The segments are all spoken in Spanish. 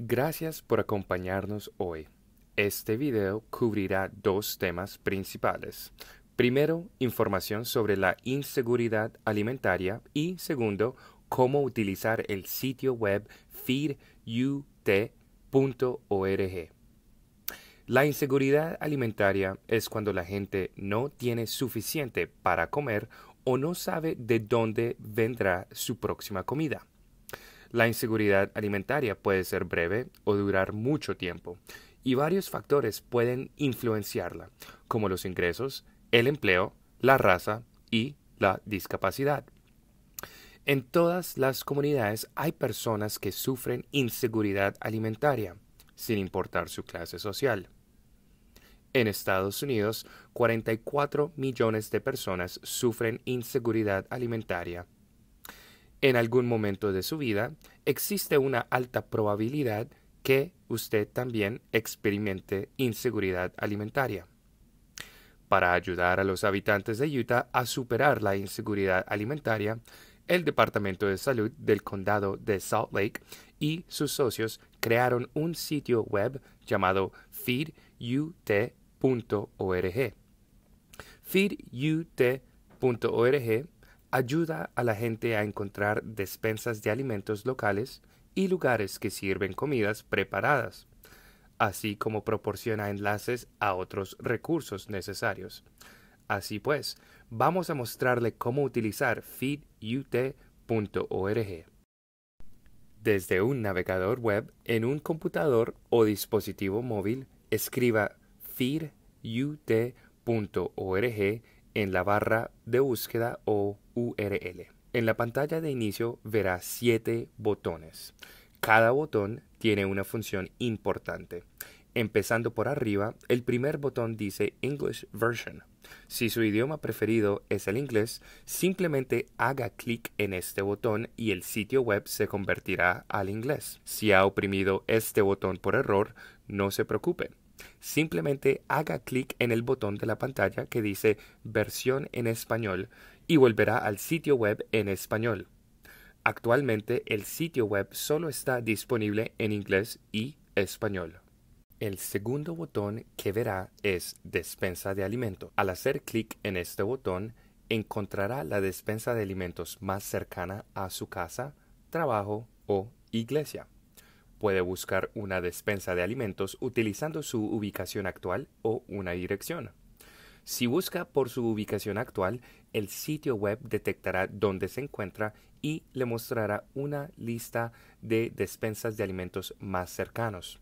Gracias por acompañarnos hoy. Este video cubrirá dos temas principales. Primero, información sobre la inseguridad alimentaria y segundo, cómo utilizar el sitio web feedut.org. La inseguridad alimentaria es cuando la gente no tiene suficiente para comer o no sabe de dónde vendrá su próxima comida. La inseguridad alimentaria puede ser breve o durar mucho tiempo, y varios factores pueden influenciarla, como los ingresos, el empleo, la raza y la discapacidad. En todas las comunidades hay personas que sufren inseguridad alimentaria, sin importar su clase social. En Estados Unidos, 44 millones de personas sufren inseguridad alimentaria en algún momento de su vida, existe una alta probabilidad que usted también experimente inseguridad alimentaria. Para ayudar a los habitantes de Utah a superar la inseguridad alimentaria, el Departamento de Salud del Condado de Salt Lake y sus socios crearon un sitio web llamado feedut.org. Feedut.org ayuda a la gente a encontrar despensas de alimentos locales y lugares que sirven comidas preparadas, así como proporciona enlaces a otros recursos necesarios. Así pues, vamos a mostrarle cómo utilizar feedut.org. Desde un navegador web en un computador o dispositivo móvil, escriba feedut.org en la barra de búsqueda o URL. En la pantalla de inicio verá siete botones. Cada botón tiene una función importante. Empezando por arriba, el primer botón dice English Version. Si su idioma preferido es el inglés, simplemente haga clic en este botón y el sitio web se convertirá al inglés. Si ha oprimido este botón por error, no se preocupe, Simplemente haga clic en el botón de la pantalla que dice versión en español y volverá al sitio web en español. Actualmente el sitio web solo está disponible en inglés y español. El segundo botón que verá es Despensa de alimento. Al hacer clic en este botón, encontrará la despensa de alimentos más cercana a su casa, trabajo o iglesia. Puede buscar una despensa de alimentos utilizando su ubicación actual o una dirección. Si busca por su ubicación actual, el sitio web detectará dónde se encuentra y le mostrará una lista de despensas de alimentos más cercanos.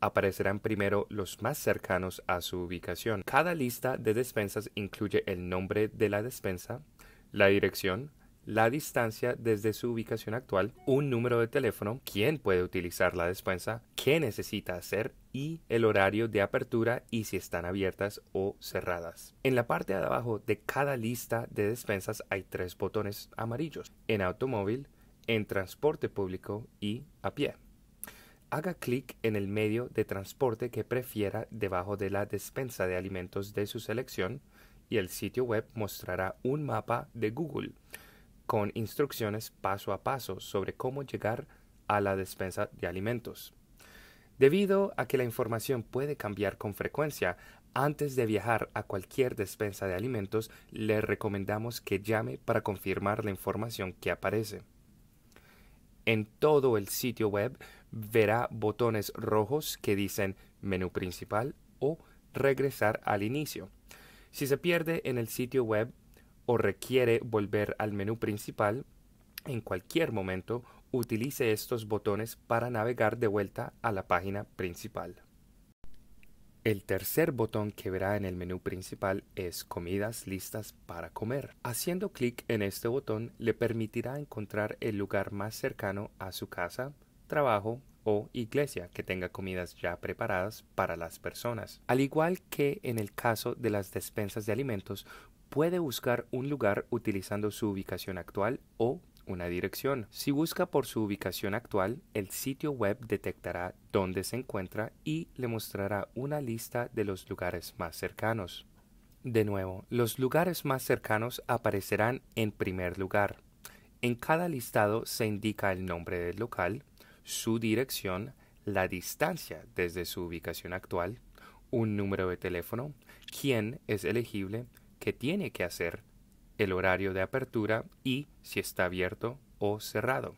Aparecerán primero los más cercanos a su ubicación. Cada lista de despensas incluye el nombre de la despensa, la dirección, la distancia desde su ubicación actual, un número de teléfono, quién puede utilizar la despensa, qué necesita hacer y el horario de apertura y si están abiertas o cerradas. En la parte de abajo de cada lista de despensas hay tres botones amarillos, en automóvil, en transporte público y a pie. Haga clic en el medio de transporte que prefiera debajo de la despensa de alimentos de su selección y el sitio web mostrará un mapa de Google con instrucciones paso a paso sobre cómo llegar a la despensa de alimentos. Debido a que la información puede cambiar con frecuencia, antes de viajar a cualquier despensa de alimentos, le recomendamos que llame para confirmar la información que aparece. En todo el sitio web verá botones rojos que dicen menú principal o regresar al inicio. Si se pierde en el sitio web, o requiere volver al menú principal, en cualquier momento utilice estos botones para navegar de vuelta a la página principal. El tercer botón que verá en el menú principal es Comidas listas para comer. Haciendo clic en este botón le permitirá encontrar el lugar más cercano a su casa, trabajo o iglesia que tenga comidas ya preparadas para las personas. Al igual que en el caso de las despensas de alimentos, puede buscar un lugar utilizando su ubicación actual o una dirección. Si busca por su ubicación actual, el sitio web detectará dónde se encuentra y le mostrará una lista de los lugares más cercanos. De nuevo, los lugares más cercanos aparecerán en primer lugar. En cada listado se indica el nombre del local, su dirección, la distancia desde su ubicación actual, un número de teléfono, quién es elegible que tiene que hacer, el horario de apertura y si está abierto o cerrado.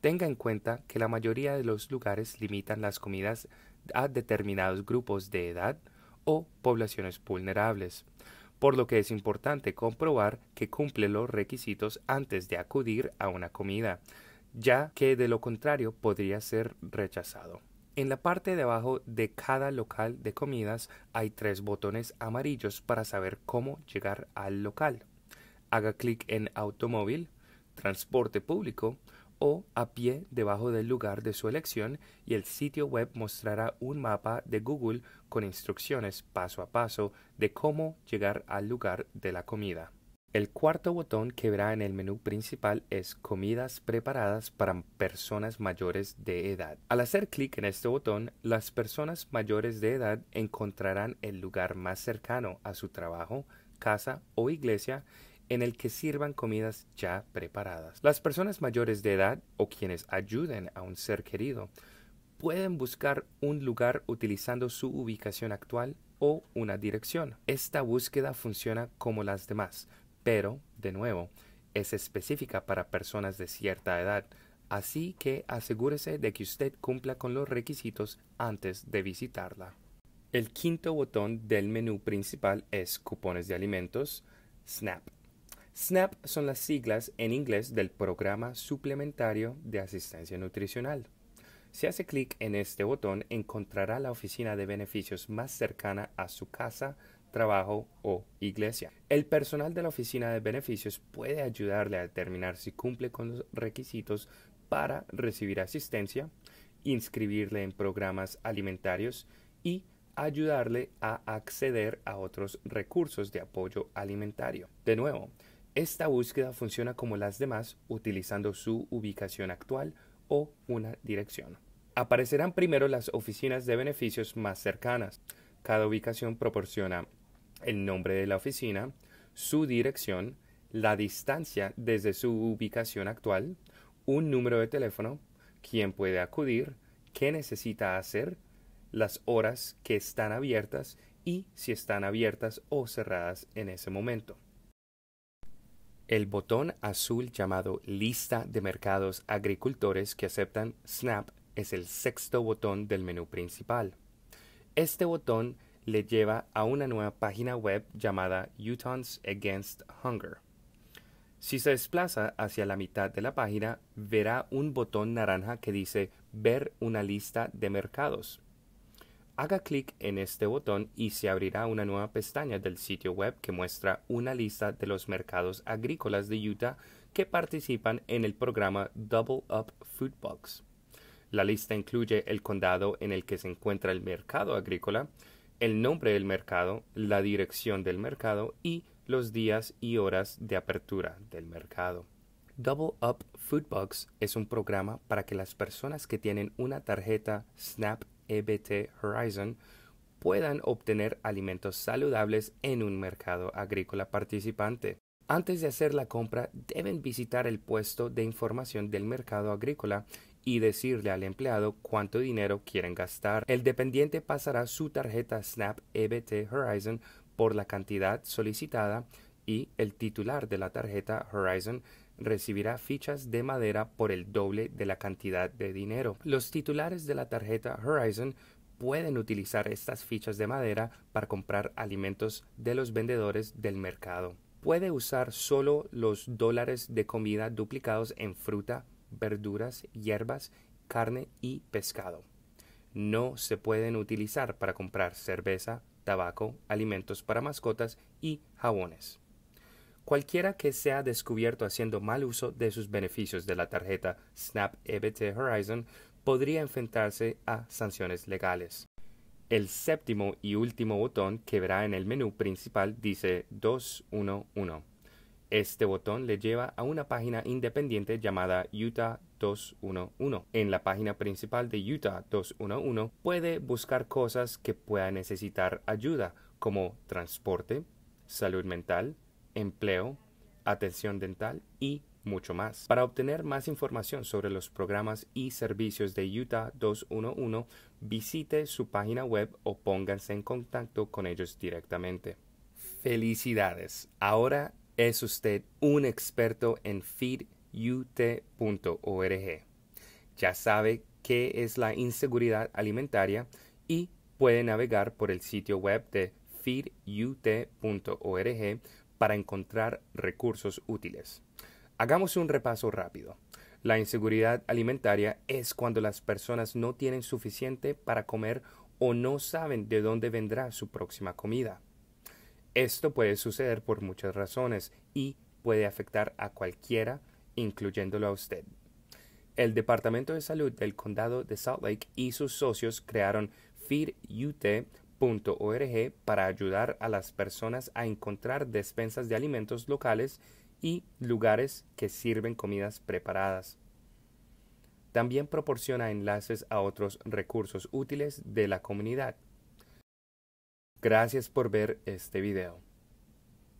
Tenga en cuenta que la mayoría de los lugares limitan las comidas a determinados grupos de edad o poblaciones vulnerables, por lo que es importante comprobar que cumple los requisitos antes de acudir a una comida, ya que de lo contrario podría ser rechazado. En la parte de abajo de cada local de comidas hay tres botones amarillos para saber cómo llegar al local. Haga clic en automóvil, transporte público o a pie debajo del lugar de su elección y el sitio web mostrará un mapa de Google con instrucciones paso a paso de cómo llegar al lugar de la comida. El cuarto botón que verá en el menú principal es comidas preparadas para personas mayores de edad. Al hacer clic en este botón, las personas mayores de edad encontrarán el lugar más cercano a su trabajo, casa o iglesia en el que sirvan comidas ya preparadas. Las personas mayores de edad o quienes ayuden a un ser querido pueden buscar un lugar utilizando su ubicación actual o una dirección. Esta búsqueda funciona como las demás, pero, de nuevo, es específica para personas de cierta edad, así que asegúrese de que usted cumpla con los requisitos antes de visitarla. El quinto botón del menú principal es Cupones de Alimentos, SNAP. SNAP son las siglas en inglés del Programa Suplementario de Asistencia Nutricional. Si hace clic en este botón encontrará la oficina de beneficios más cercana a su casa trabajo o iglesia. El personal de la oficina de beneficios puede ayudarle a determinar si cumple con los requisitos para recibir asistencia, inscribirle en programas alimentarios y ayudarle a acceder a otros recursos de apoyo alimentario. De nuevo, esta búsqueda funciona como las demás utilizando su ubicación actual o una dirección. Aparecerán primero las oficinas de beneficios más cercanas. Cada ubicación proporciona el nombre de la oficina, su dirección, la distancia desde su ubicación actual, un número de teléfono, quién puede acudir, qué necesita hacer, las horas que están abiertas y si están abiertas o cerradas en ese momento. El botón azul llamado Lista de Mercados Agricultores que aceptan SNAP es el sexto botón del menú principal. Este botón le lleva a una nueva página web llamada Utah's Against Hunger. Si se desplaza hacia la mitad de la página, verá un botón naranja que dice Ver una lista de mercados. Haga clic en este botón y se abrirá una nueva pestaña del sitio web que muestra una lista de los mercados agrícolas de Utah que participan en el programa Double Up Food Box. La lista incluye el condado en el que se encuentra el mercado agrícola, el nombre del mercado, la dirección del mercado y los días y horas de apertura del mercado. Double Up Food Box es un programa para que las personas que tienen una tarjeta Snap EBT Horizon puedan obtener alimentos saludables en un mercado agrícola participante. Antes de hacer la compra deben visitar el puesto de información del mercado agrícola y decirle al empleado cuánto dinero quieren gastar. El dependiente pasará su tarjeta Snap EBT Horizon por la cantidad solicitada y el titular de la tarjeta Horizon recibirá fichas de madera por el doble de la cantidad de dinero. Los titulares de la tarjeta Horizon pueden utilizar estas fichas de madera para comprar alimentos de los vendedores del mercado. Puede usar solo los dólares de comida duplicados en fruta, verduras, hierbas, carne y pescado. No se pueden utilizar para comprar cerveza, tabaco, alimentos para mascotas y jabones. Cualquiera que sea descubierto haciendo mal uso de sus beneficios de la tarjeta Snap EBT Horizon podría enfrentarse a sanciones legales. El séptimo y último botón que verá en el menú principal dice 211. Este botón le lleva a una página independiente llamada Utah 211. En la página principal de Utah 211 puede buscar cosas que pueda necesitar ayuda, como transporte, salud mental, empleo, atención dental y mucho más. Para obtener más información sobre los programas y servicios de Utah 211, visite su página web o pónganse en contacto con ellos directamente. Felicidades. Ahora es usted un experto en feedut.org. Ya sabe qué es la inseguridad alimentaria y puede navegar por el sitio web de feedut.org para encontrar recursos útiles. Hagamos un repaso rápido. La inseguridad alimentaria es cuando las personas no tienen suficiente para comer o no saben de dónde vendrá su próxima comida. Esto puede suceder por muchas razones y puede afectar a cualquiera, incluyéndolo a usted. El Departamento de Salud del Condado de Salt Lake y sus socios crearon FeedUT.org para ayudar a las personas a encontrar despensas de alimentos locales y lugares que sirven comidas preparadas. También proporciona enlaces a otros recursos útiles de la comunidad Gracias por ver este video.